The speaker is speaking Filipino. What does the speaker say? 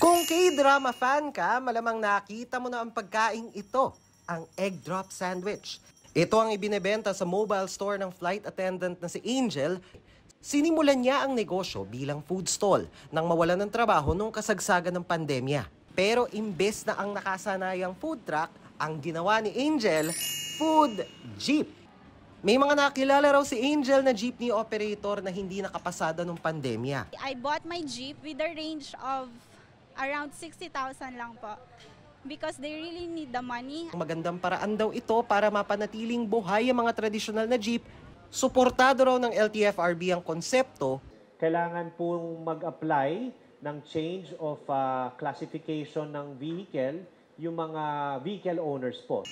Kung K-drama fan ka, malamang nakita mo na ang pagkain ito, ang egg drop sandwich. Ito ang ibinebenta sa mobile store ng flight attendant na si Angel. Sinimulan niya ang negosyo bilang food stall nang mawalan ng trabaho nung kasagsagan ng pandemya. Pero imbes na ang nakasanayang food truck, ang ginawa ni Angel, food jeep. May mga nakilala raw si Angel na jeepney operator na hindi nakapasada nung pandemya. I bought my jeep with a range of around 60,000 lang po because they really need the money. Magandang paraan daw ito para mapanatiling buhay ang mga traditional na jeep. Suportado raw ng LTFRB ang konsepto. Kailangan pong mag-apply ng change of uh, classification ng vehicle yung mga vehicle owners po.